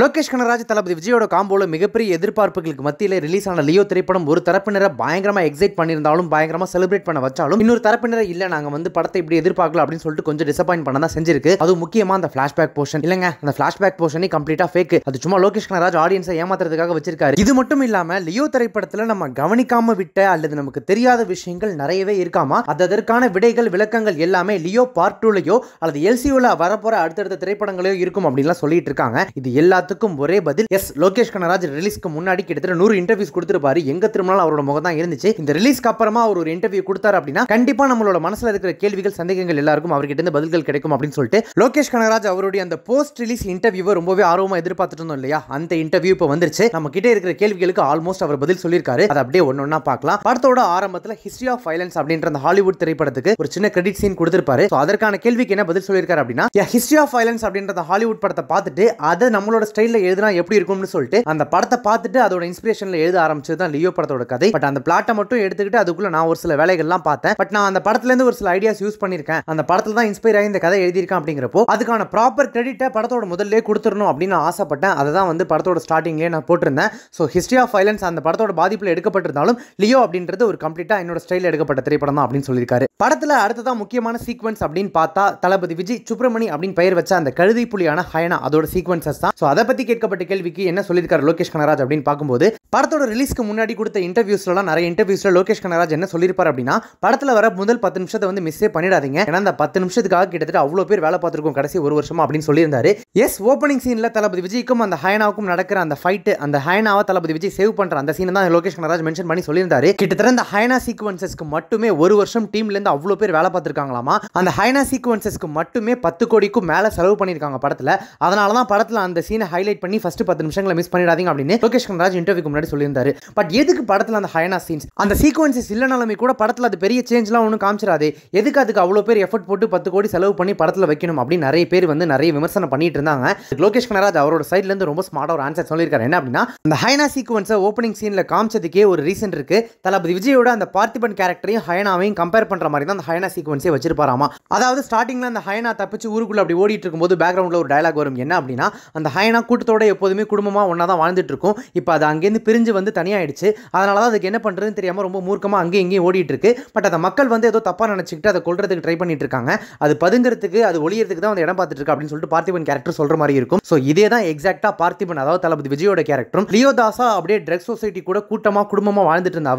லோகேஷ் கனராஜ் தளபதி விஜயோட காம்போல மிகப்பெரிய எதிர்பார்ப்புகளுக்கு மத்தியில ரிலீஸ் ஆன லியோ திரைப்படம் ஒரு தரப்பினரை பயங்கரமா எக்ஸைட் பண்ணியிருந்தாலும் பயங்கரமா செலிப்ரேட் பண்ண வச்சாலும் இன்னொரு தரப்பினரை இல்லை நாங்கள் வந்து படத்தை இப்படி எதிர்பார்க்கல அப்படின்னு சொல்லிட்டு கொஞ்சம் டிசப்பாயின் பண்ண தான் செஞ்சிருக்கு அது முக்கியமா அந்த பிளாஷ்பேக் போர்ஷன் இல்லங்க அந்த பிளாஷ்பேக் போர்ஷனே கம்ப்ளீட்டா ஃபேக் அது சும்மா லோகேஷ் கனராஜ் ஆடியன்ஸை ஏமாத்துறதுக்காக வச்சிருக்காரு இது மட்டும் இல்லாம லியோ திரைப்படத்துல நம்ம கவனிக்காம விட்ட அல்லது நமக்கு தெரியாத விஷயங்கள் நிறையவே இருக்காமா அது அதற்கான விடைகள் விளக்கங்கள் எல்லாமே லியோ பார்ட் டூலையோ அல்லது எல்சியோல வரப்போற அடுத்தடுத்த திரைப்படங்களையோ இருக்கும் அப்படின்லாம் சொல்லிட்டு இருக்காங்க இது எல்லா எல்லாத்துக்கும் ஒரே பதில் எஸ் லோகேஷ் கனராஜ் ரிலீஸ்க்கு முன்னாடி கிட்டத்தட்ட நூறு இன்டர்வியூஸ் கொடுத்துருப்பாரு எங்க திரும்பினாலும் அவரோட முகம் தான் இருந்துச்சு இந்த ரிலீஸ்க்கு அப்புறமா அவர் ஒரு இன்டர்வியூ கொடுத்தாரு அப்படின்னா கண்டிப்பா நம்மளோட மனசுல இருக்கிற கேள்விகள் சந்தேகங்கள் எல்லாருக்கும் அவர்கிட்ட இருந்து பதில்கள் கிடைக்கும் அப்படின்னு சொல்லிட்டு லோகேஷ் கனராஜ் அவருடைய அந்த போஸ்ட் ரிலீஸ் இன்டர்வியூவை ரொம்பவே ஆர்வமா எதிர்பார்த்துட்டு இருந்தோம் இல்லையா அந்த இன்டர்வியூ இப்போ வந்துருச்சு நம்ம கிட்ட இருக்கிற கேள்விகளுக்கு ஆல்மோஸ்ட் அவர் பதில் சொல்லியிருக்காரு அதை அப்படியே ஒன்னொன்னா பார்க்கலாம் படத்தோட ஆரம்பத்தில் ஹிஸ்டரி ஆஃப் வயலன்ஸ் அப்படின்ற அந்த ஹாலிவுட் திரைப்படத்துக்கு ஒரு சின்ன கிரெடிட் சீன் கொடுத்திருப்பாரு அதற்கான கேள்விக்கு என்ன பதில் சொல்லியிருக்காரு அப்படின்னா ஹிஸ்டரி ஆஃப் வயலன்ஸ் அப்படின்ற ஹாலிவுட் படத்தை பார்த்துட்டு அதை நம்மளோட ஸ்டைலில் எழுதினா எப்படி இருக்கும்னு சொல்லிட்டு அந்த படத்தை பார்த்துட்டு அதோட இன்ஸ்பிரேஷனில் எழுத ஆரம்பிச்சது தான் லியோ படத்தோட கதை பட் அந்த பிளாட்டை மட்டும் எடுத்துக்கிட்டு அதுக்குள்ள நான் ஒரு சில வேலைகள்லாம் பார்த்தேன் பட் நான் அந்த படத்துலேருந்து ஒரு சில ஐடியாஸ் யூஸ் பண்ணியிருக்கேன் அந்த படத்தில் தான் இன்ஸ்பைர் ஆகி இந்த கதை எழுதியிருக்கேன் அப்படிங்கிறப்போ அதுக்கான ப்ராப்பர் கிரெடிட்டை படத்தோட முதல்ல கொடுத்துடணும் அப்படின்னு நான் ஆசைப்பட்டேன் அதை தான் வந்து படத்தோட ஸ்டார்டிங்லேயே நான் போட்டிருந்தேன் ஸோ ஹிஸ்ட்ரி ஆஃப் வயலன்ஸ் அந்த படத்தோட பாதிப்பில் எடுக்கப்பட்டிருந்தாலும் லியோ அப்படின்றது ஒரு கம்ப்ளீட்டாக என்னோட ஸ்டைலில் எடுக்கப்பட்ட திரைப்படம் தான் அப்படின்னு சொல்லியிருக்காரு படத்தில் அடுத்ததான் முக்கியமான சீக்வன்ஸ் அப்படின்னு பார்த்தா தளபதி விஜய் சுப்பிரமணி அப்படின்னு பெயர் வச்ச அந்த கழுதி புலியான ஹயனா அதோட சீக்வன்சஸ் தான் ஸோ அதை அதை பற்றி கேட்கப்பட்ட கேள்விக்கு என்ன சொல்லியிருக்காரு லோகேஷ் கனராஜ் அப்படின்னு பார்க்கும்போது படத்தோட ரிலீஸ்க்கு முன்னாடி கொடுத்த இன்டர்வியூஸ்லாம் நிறைய இன்டர்வியூஸ்ல லோகேஷ் கனராஜ் என்ன சொல்லியிருப்பார் அப்படின்னா படத்தில் வர முதல் பத்து நிமிஷத்தை வந்து மிஸ்ஸே பண்ணிடாதீங்க ஏன்னா அந்த பத்து நிமிஷத்துக்காக கிட்டத்தட்ட அவ்வளோ பேர் வேலை பார்த்துருக்கோம் கடைசி ஒரு வருஷமா அப்படின்னு சொல்லியிருந்தாரு எஸ் ஓப்பனிங் சீனில் தளபதி விஜய்க்கும் அந்த ஹயனாவுக்கும் நடக்கிற அந்த ஃபைட்டு அந்த ஹயனாவை தளபதி விஜய் சேவ் பண்ணுற அந்த சீனை தான் லோகேஷ் கனராஜ் மென்ஷன் பண்ணி சொல்லியிருந்தாரு கிட்டத்தட்ட அந்த ஹயனா சீக்வன்சஸ்க்கு மட்டுமே ஒரு வருஷம் டீம்ல இருந்து அவ்வளோ பேர் வேலை பார்த்துருக்காங்களாமா அந்த ஹைனா சீக்வன்சஸ்க்கு மட்டுமே பத்து கோடிக்கும் மேலே செலவு பண்ணியிருக்காங்க படத்தில் அதனால தான் படத்தில் அந்த சீனை ஹைலைட் பண்ணி ஃபஸ்ட்டு பத்து நிமிஷங்களை மிஸ் பண்ணிடாதீங்க அப்படின்னு லோகேஷ் கனராஜ் இன்டர்வியூக்கு முன்னாடி சொல்லியிருந்தாரு பட் எதுக்கு படத்தில் அந்த ஹயனா சீன்ஸ் அந்த சீக்வன்சஸ் இல்லைனாலுமே கூட படத்தில் அது பெரிய சேஞ்ச்லாம் ஒன்றும் காமிச்சிடாது எதுக்கு அதுக்கு அவ்வளோ பேர் எஃபர்ட் போட்டு பத்து கோடி செலவு பண்ணி படத்தில் வைக்கணும் அப்படின்னு நிறைய பேர் வந்து நிறைய விமர்சனம் பண்ணிட்டு இருந்தாங்க லோகேஷ் கனராஜ் அவரோட சைட்லேருந்து ரொம்ப ஸ்மார்ட்டாக ஒரு ஆன்சர் சொல்லியிருக்காரு என்ன அப்படின்னா அந்த ஹைனா சீக்வன்ஸை ஓப்பனிங் சீனில் காமிச்சதுக்கே ஒரு ரீசன் இருக்கு தளபதி விஜயோட அந்த பார்த்திபன் கேரக்டரையும் ஹயனாவையும் கம்பேர் பண்ணுற மாதிரி தான் அந்த ஹயனா சீக்வன்ஸே வச்சிருப்பாராமா அதாவது ஸ்டார்டிங்கில் அந்த ஹயனா தப்பிச்சு ஊருக்குள்ள அப்படி ஓடிட்டு இருக்கும்போது பேக்ரவுண்டில் ஒரு டயலாக் வரும் என்ன அப்படின்னா அந்த ஹயனா கூட்டத்தோட எப்போதுமே குடும்பமாக ஒன்றா தான் வாழ்ந்துட்டு இருக்கும் இப்போ அது அங்கேருந்து பிரிஞ்சு வந்து தனியாகிடுச்சு அதனால தான் அதுக்கு என்ன பண்ணுறதுன்னு தெரியாமல் ரொம்ப மூர்க்கமாக அங்கேயும் இங்கேயும் ஓடிட்டு இருக்கு பட் அதை மக்கள் வந்து ஏதோ தப்பாக நினச்சிக்கிட்டு அதை கொள்றதுக்கு ட்ரை பண்ணிட்டு இருக்காங்க அது பதுங்கிறதுக்கு அது ஒளியறதுக்கு தான் வந்து இடம் பார்த்துட்டு இருக்கு அப்படின்னு சொல்லிட்டு பார்த்திபன் கேரக்டர் சொல்கிற மாதிரி இருக்கும் ஸோ இதே தான் எக்ஸாக்டாக பார்த்திபன் அதாவது தளபதி விஜயோட கேரக்டரும் லியோ தாஸா அப்படியே ட்ரக்ஸ் சொசைட்டி கூட கூட்டமாக குடும்பமாக வாழ்ந்துட்டு இருந்த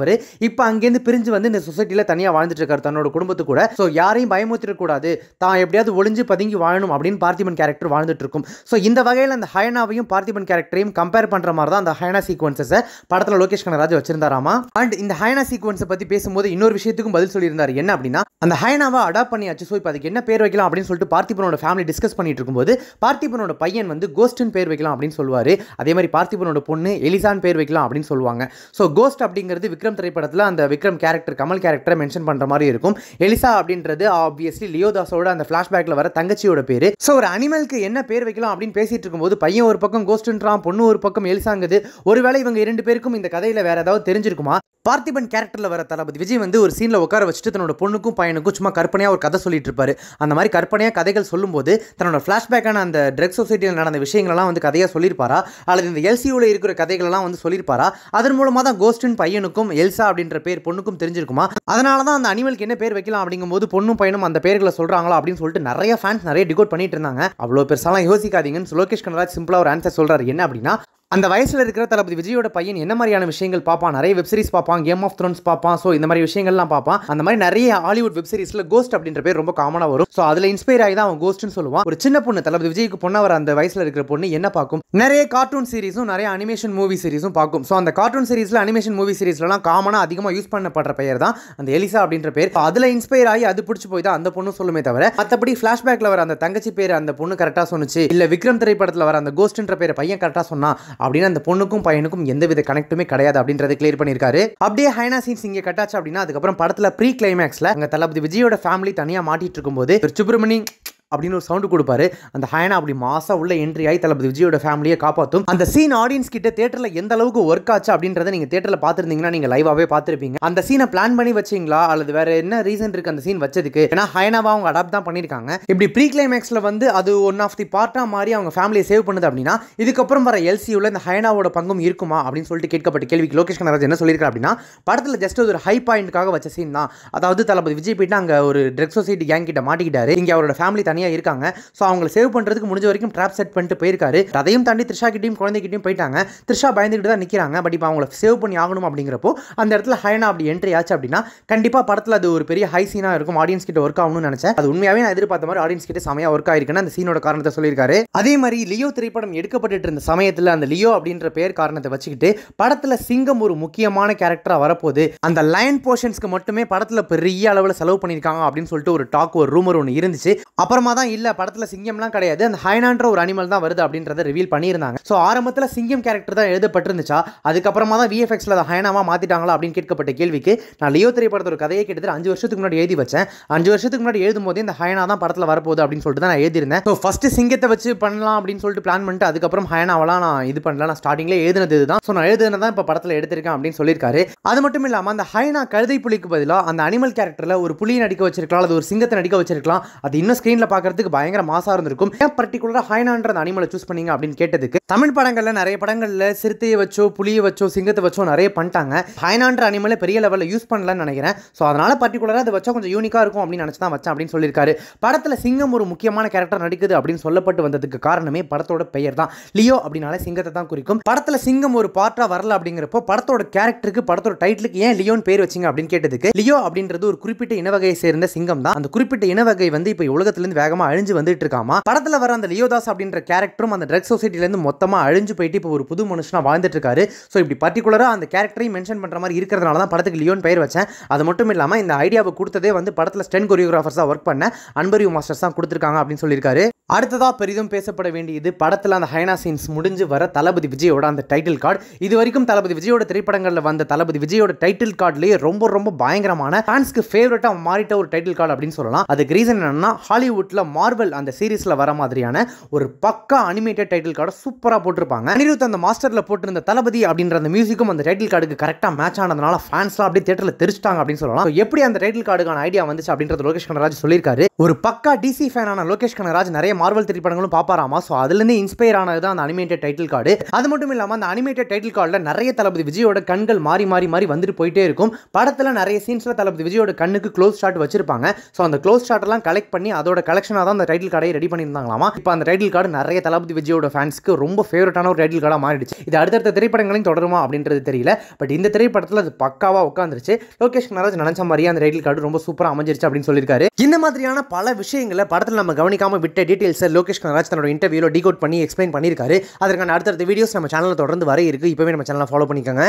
இப்போ அங்கேருந்து பிரிஞ்சு வந்து இந்த சொசைட்டியில் தனியாக வாழ்ந்துட்டு இருக்காரு தன்னோட குடும்பத்து கூட ஸோ யாரையும் பயமுத்திடக்கூடாது தான் எப்படியாவது ஒளிஞ்சு பதுங்கி வாழணும் அப்படின்னு பார்த்திபன் கேரக்டர் வாழ்ந்துட்டு இருக்கும் ஸோ இந்த வகையில் அந்த ஹயன் ஹயனாவையும் பார்த்திபன் கேரக்டரையும் கம்பேர் பண்ற மாதிரி தான் அந்த ஹயனா சீக்வன்சஸை படத்தில் லோகேஷ் கனராஜ் வச்சிருந்தாராமா அண்ட் இந்த ஹயனா சீக்வன்ஸை பத்தி பேசும்போது இன்னொரு விஷயத்துக்கும் பதில் சொல்லியிருந்தார் என்ன அப்படின்னா அந்த ஹயனாவை அடாப்ட் பண்ணியாச்சு ஸோ இப்போ அதுக்கு என்ன பேர் வைக்கலாம் அப்படின்னு சொல்லிட்டு பார்த்திபனோட ஃபேமிலி டிஸ்கஸ் பண்ணிட்டு இருக்கும்போது பார்த்திபனோட பையன் வந்து கோஸ்ட்னு பேர் வைக்கலாம் அப்படின்னு சொல்லுவார் அதே மாதிரி பார்த்திபனோட பொண்ணு எலிசான் பேர் வைக்கலாம் அப்படின்னு சொல்லுவாங்க ஸோ கோஸ்ட் அப்படிங்கிறது விக்ரம் திரைப்படத்தில் அந்த விக்ரம் கேரக்டர் கமல் கேரக்டரை மென்ஷன் பண்ணுற மாதிரி இருக்கும் எலிசா அப்படின்றது ஆப்வியஸ்லி லியோதாஸோட அந்த ஃப்ளாஷ்பேக்கில் வர தங்கச்சியோட பேர் ஸோ ஒரு அனிமலுக்கு என்ன பேர் வைக்கலாம் அப்படின்னு பேசிட்டு இருக்கும்போது பையன் பையன் ஒரு பக்கம் கோஸ்டன்றான் பொண்ணு ஒரு பக்கம் எலிசாங்குது ஒருவேளை இவங்க இரண்டு பேருக்கும் இந்த கதையில் வேற ஏதாவது தெரிஞ்சிருக்குமா பார்த்திபன் கேரக்டரில் வர தளபதி விஜய் வந்து ஒரு சீனில் உட்கார வச்சுட்டு தன்னோட பொண்ணுக்கும் பையனுக்கும் சும்மா கற்பனையாக ஒரு கதை சொல்லிட்டு இருப்பாரு அந்த மாதிரி கற்பனையாக கதைகள் சொல்லும்போது தன்னோட ஃப்ளாஷ்பேக்கான அந்த ட்ரக் சொசைட்டியில் நடந்த விஷயங்கள்லாம் வந்து கதையாக சொல்லியிருப்பாரா அல்லது இந்த எல்சியூவில் இருக்கிற எல்லாம் வந்து சொல்லியிருப்பாரா அதன் மூலமாக தான் கோஸ்டின் பையனுக்கும் எல்சா அப்படின்ற பேர் பொண்ணுக்கும் தெரிஞ்சிருக்குமா அதனால தான் அந்த அனிமலுக்கு என்ன பேர் வைக்கலாம் அப்படிங்கும்போது பொண்ணும் பையனும் அந்த பேர்களை சொல்கிறாங்களா அப்படின்னு சொல்லிட்டு நிறைய ஃபேன்ஸ் நிறைய டிகோட் பண்ணிட்டு இருந்தாங்க அவ்வளோ பெருசாலாம் யோசிக்காதீங்கன்னு லோகேஷ் கனராஜ் சிம்பிள் சிம்பிளாக ஒரு ஆன்சர் சொல்கிறார் என்ன அப்படின்னா அந்த வயசில் இருக்கிற தளபதி விஜயோட பையன் என்ன மாதிரியான விஷயங்கள் பார்ப்பான் நிறைய வெப் சீரிஸ் பார்ப்பான் கேம் ஆஃப் த்ரோன்ஸ் பார்ப்பான் ஸோ இந்த மாதிரி விஷயங்கள்லாம் பார்ப்பான் அந்த மாதிரி நிறைய ஹாலிவுட் வெப் சீரிஸில் கோஸ்ட் அப்படின்ற பேர் ரொம்ப காமனாக வரும் ஸோ அதில் இன்ஸ்பயர் ஆகி தான் அவன் கோஸ்ட்னு சொல்லுவான் ஒரு சின்ன பொண்ணு தளபதி விஜய்க்கு பொண்ணு வர அந்த வயசில் இருக்கிற பொண்ணு என்ன பார்க்கும் நிறைய கார்ட்டூன் சீரிஸும் நிறைய அனிமேஷன் மூவி சீரிஸும் பார்க்கும் ஸோ அந்த கார்ட்டூன் சீரிஸில் அனிமேஷன் மூவி சீரிஸ்லாம் காமனாக அதிகமாக யூஸ் பண்ணப்படுற பெயர் தான் அந்த எலிசா அப்படின்ற பேர் அதில் இன்ஸ்பயர் ஆகி அது பிடிச்சி போய் தான் அந்த பொண்ணு சொல்லுமே தவிர மற்றபடி ஃப்ளாஷ்பேக்கில் வர அந்த தங்கச்சி பேர் அந்த பொண்ணு கரெக்டாக சொன்னிச்சு இல்லை விக்ரம் திரைப்படத்தில் வர அந்த கோஸ்ட்ன்ற பேர் பையன் கரெக்டாக சொன்னால் அப்படின்னு அந்த பொண்ணுக்கும் பையனுக்கும் எந்தவித கனெக்ட்டுமே கிடையாது அப்படின்றத கிளியர் பண்ணியிருக்காரு அப்படியே ஹைனா சீன்ஸ் இங்கே கட்டாச்சு அப்படின்னா அதுக்கப்புறம் படத்தில் ப்ரீ கிளைமேக்ஸில் அங்கே தளபதி விஜயோட ஃபேமிலி தனியாக மாட்டிட்டு இருக்கும்போது சுப்பிரமணி அப்படின்னு ஒரு சவுண்டு கொடுப்பாரு அந்த ஹயனா அப்படி மாசா உள்ள என்ட்ரி ஆகி தளபதி விஜயோட ஃபேமிலியை காப்பாற்றும் அந்த சீன் ஆடியன்ஸ் கிட்ட தேட்டரில் எந்த அளவுக்கு ஒர்க் ஆச்சு அப்படின்றத நீங்கள் தேட்டரில் பார்த்துருந்தீங்கன்னா நீங்கள் லைவாவே பார்த்துருப்பீங்க அந்த சீனை பிளான் பண்ணி வச்சிங்களா அல்லது வேற என்ன ரீசன் இருக்கு அந்த சீன் வச்சதுக்கு ஏன்னா ஹயனாவா அவங்க அடாப்ட் தான் பண்ணியிருக்காங்க இப்படி ப்ரீ கிளைமேக்ஸ்ல வந்து அது ஒன் ஆஃப் தி பார்ட்டாக மாதிரி அவங்க ஃபேமிலியை சேவ் பண்ணுது அப்படின்னா இதுக்கப்புறம் வர எல்சியூவில் இந்த ஹயனாவோட பங்கும் இருக்குமா அப்படின்னு சொல்லிட்டு கேட்கப்பட்ட கேள்விக்கு லோகேஷ் கனராஜ் என்ன சொல்லியிருக்காரு அப்படின்னா படத்தில் ஜஸ்ட் ஒரு ஹை பாயிண்ட்காக வச்ச சீன் தான் அதாவது தளபதி விஜய் போயிட்டு அங்கே ஒரு ட்ரெக் சொசைட்டி கேங் கிட்ட மாட்டிக்கிட்டாரு இங்கே அவரோட ஃபேமிலி தனியாக தனியாக இருக்காங்க ஸோ அவங்க சேவ் பண்ணுறதுக்கு முடிஞ்ச வரைக்கும் ட்ராப் செட் பண்ணிட்டு போயிருக்காரு அதையும் தாண்டி த்ரிஷா கிட்டையும் குழந்தைகிட்டையும் போயிட்டாங்க த்ரிஷா பயந்துக்கிட்டு தான் நிற்கிறாங்க பட் இப்போ அவங்களை சேவ் பண்ணி ஆகணும் அப்படிங்கிறப்போ அந்த இடத்துல ஹயனா அப்படி என்ட்ரி ஆச்சு அப்படின்னா கண்டிப்பாக படத்தில் அது ஒரு பெரிய ஹை சீனாக இருக்கும் ஆடியன்ஸ் கிட்ட ஒர்க் ஆகணும்னு நினச்சேன் அது உண்மையாகவே நான் எதிர்பார்த்த மாதிரி ஆடியன்ஸ் கிட்ட சமையா ஒர்க் ஆயிருக்குன்னு அந்த சீனோட காரணத்தை சொல்லியிருக்காரு அதே மாதிரி லியோ திரைப்படம் எடுக்கப்பட்டு இருந்த சமயத்தில் அந்த லியோ அப்படின்ற பேர் காரணத்தை வச்சுக்கிட்டு படத்தில் சிங்கம் ஒரு முக்கியமான கேரக்டராக வரப்போது அந்த லைன் போர்ஷன்ஸ்க்கு மட்டுமே படத்தில் பெரிய அளவில் செலவு பண்ணியிருக்காங்க அப்படின்னு சொல்லிட்டு ஒரு டாக் ஒரு ரூமர் ஒன்று இருந்துச்சு அப்புறமா சிங்கமாக தான் இல்லை படத்தில் சிங்கம்லாம் கிடையாது அந்த ஹைனான்ற ஒரு அனிமல் தான் வருது அப்படின்றத ரிவீல் பண்ணியிருந்தாங்க ஸோ ஆரம்பத்தில் சிங்கம் கேரக்டர் தான் எழுதப்பட்டிருந்துச்சா அதுக்கப்புறமா தான் விஎஃப்எக்ஸில் அதை ஹைனாவாக மாற்றிட்டாங்களா அப்படின்னு கேட்கப்பட்ட கேள்விக்கு நான் லியோ ஒரு கதையை கிட்டத்தட்ட அஞ்சு வருஷத்துக்கு முன்னாடி எழுதி வச்சேன் அஞ்சு வருஷத்துக்கு முன்னாடி எழுதும் போது இந்த ஹயனா தான் படத்தில் வரப்போகுது அப்படின்னு சொல்லிட்டு தான் நான் எழுதியிருந்தேன் ஸோ ஃபஸ்ட்டு சிங்கத்தை வச்சு பண்ணலாம் அப்படின்னு சொல்லிட்டு பிளான் பண்ணிட்டு அதுக்கப்புறம் ஹயனாவெல்லாம் நான் இது பண்ணலாம் நான் ஸ்டார்டிங்லேயே எழுதினது தான் ஸோ நான் எழுதுனதான் இப்போ படத்தில் எடுத்திருக்கேன் அப்படின்னு சொல்லியிருக்காரு அது மட்டும் இல்லாமல் அந்த ஹைனா கழுதை புலிக்கு பதிலாக அந்த அனிமல் கேரக்டரில் ஒரு புலியை நடிக்க வச்சிருக்கலாம் அது ஒரு சிங்கத்தை நடிக்க வச்சிருக்கலாம் அது இன்னும் ஸ்க்ரீனில் பார்க்கறதுக்கு பயங்கர மாசாக இருந்திருக்கும் ஏன் பர்டிகுலராக ஹைனான்ற அனிமலை சூஸ் பண்ணீங்க அப்படின்னு கேட்டதுக்கு தமிழ் படங்களில் நிறைய படங்களில் சிறுத்தையை வச்சோ புளியை வச்சோ சிங்கத்தை வச்சோ நிறைய பண்ணிட்டாங்க ஹைனான்ற அனிமலை பெரிய லெவலில் யூஸ் பண்ணலன்னு நினைக்கிறேன் ஸோ அதனால் பர்டிகுலராக அதை வச்சா கொஞ்சம் யூனிக்காக இருக்கும் அப்படின்னு நினச்சி தான் வச்சேன் அப்படின்னு சொல்லியிருக்காரு படத்தில் சிங்கம் ஒரு முக்கியமான கேரக்டர் நடிக்குது அப்படின்னு சொல்லப்பட்டு வந்ததுக்கு காரணமே படத்தோட பெயர் தான் லியோ அப்படின்னால சிங்கத்தை தான் குறிக்கும் படத்தில் சிங்கம் ஒரு பார்ட்டாக வரல அப்படிங்கிறப்போ படத்தோட கேரக்டருக்கு படத்தோட டைட்டிலுக்கு ஏன் லியோன்னு பேர் வச்சிங்க அப்படின்னு கேட்டதுக்கு லியோ அப்படின்றது ஒரு குறிப்பிட்ட இனவகையை சேர்ந்த சிங்கம் தான் அந்த குறிப்பிட்ட இனவகை வந்து இப்போ உலகத்திலேருந்து வேகமாக அழிஞ்சு வந்துட்டு இருக்காமா படத்தில் வர அந்த லியோதாஸ் அப்படின்ற கேரக்டரும் அந்த ட்ரக் சொசைட்டிலேருந்து மொத்தமாக அழிஞ்சு போயிட்டு இப்போ ஒரு புது மனுஷனாக வாழ்ந்துட்டு இருக்காரு ஸோ இப்படி பர்டிகுலராக அந்த கேரக்டரையும் மென்ஷன் பண்ணுற மாதிரி இருக்கிறதுனால தான் படத்துக்கு லியோன் பெயர் வச்சேன் அது மட்டும் இல்லாமல் இந்த ஐடியாவை கொடுத்ததே வந்து படத்தில் ஸ்டென் கொரியோகிராஃபர்ஸாக ஒர்க் பண்ண அன்பரியு மாஸ்டர்ஸ் தான் கொடுத்துருக்காங்க அப்படின்னு சொல்லியிருக்காரு அடுத்ததா பெரிதும் பேசப்பட வேண்டியது படத்தில் அந்த ஹைனா சீன்ஸ் முடிஞ்சு வர தளபதி விஜயோட அந்த டைட்டில் கார்டு இது வரைக்கும் தளபதி விஜயோட திரைப்படங்களில் வந்த தளபதி விஜயோட டைட்டில் கார்டுலேயே ரொம்ப ரொம்ப பயங்கரமான ஃபேன்ஸ்க்கு ஃபேவரட்டாக மாறிட்ட ஒரு டைட்டில் கார்டு அப்படின்னு சொல்லலாம் அதுக்கு ரீசன் என்னன்னா ஹாலிவுட் ஹாலிவுட்ல மார்வல் அந்த சீரீஸ்ல வர மாதிரியான ஒரு பக்கா அனிமேட்டட் டைட்டில் கார்டை சூப்பராக போட்டிருப்பாங்க அனிருத் அந்த மாஸ்டர்ல போட்டிருந்த தளபதி அப்படின்ற அந்த மியூசிக்கும் அந்த டைட்டில் கார்டுக்கு கரெக்டாக மேட்ச் ஆனதுனால ஃபேன்ஸ்லாம் அப்படியே தேட்டரில் தெரிச்சிட்டாங்க அப்படின்னு சொல்லலாம் எப்படி அந்த டைட்டில் கார்டுக்கான ஐடியா வந்துச்சு அப்படின்றது லோகேஷ் கனராஜ் சொல்லியிருக்காரு ஒரு பக்கா டிசி ஃபேனான லோகேஷ் கனராஜ் நிறைய மார்வல் திரைப்படங்களும் பாப்பாராமா ஸோ அதுலேருந்து இன்ஸ்பயர் ஆனது தான் அந்த அனிமேட்டட் டைட்டில் கார்டு அது மட்டும் இல்லாமல் அந்த அனிமேட்டட் டைட்டில் கார்டில் நிறைய தளபதி விஜயோட கண்கள் மாறி மாறி மாறி வந்துட்டு போயிட்டே இருக்கும் படத்தில் நிறைய சீன்ஸில் தளபதி விஜயோட கண்ணுக்கு க்ளோஸ் ஷாட் வச்சிருப்பாங்க ஸோ அந்த க்ளோஸ் எல்லாம் கலெக்ட் பண்ணி அதோட கலெக்ட் செலெக்ஷனாக தான் அந்த டைட்டில் கார்டை ரெடி பண்ணியிருந்தாங்களாமா இப்போ அந்த டைட்டில் கார்டு நிறைய தளபதி விஜயோட ஃபேன்ஸ்க்கு ரொம்ப ஃபேவரட்டான ஒரு டைட்டில் கார்டாக மாறிடுச்சு இது அடுத்தடுத்த திரைப்படங்களையும் தொடருமா அப்படின்றது தெரியல பட் இந்த திரைப்படத்தில் அது பக்காவாக உட்காந்துருச்சு லோகேஷ் கனராஜ் நினச்ச மாதிரியே அந்த டைட்டில் கார்டு ரொம்ப சூப்பராக அமைஞ்சிருச்சு அப்படின்னு சொல்லியிருக்காரு இந்த மாதிரியான பல விஷயங்களை படத்தில் நம்ம கவனிக்காமல் விட்ட டீட்டெயில்ஸை லோகேஷ் நாராஜ் தன்னோட இன்டர்வியூவில் டீகோட் பண்ணி எக்ஸ்பிளைன் பண்ணியிருக்காரு அதற்கான அடுத்தடுத்த வீடியோஸ் நம்ம சேனலில் தொடர்ந்து வர இருக்குது இப்போவே நம்ம சேனலை ஃபாலோ பண்ணிக்கோங்க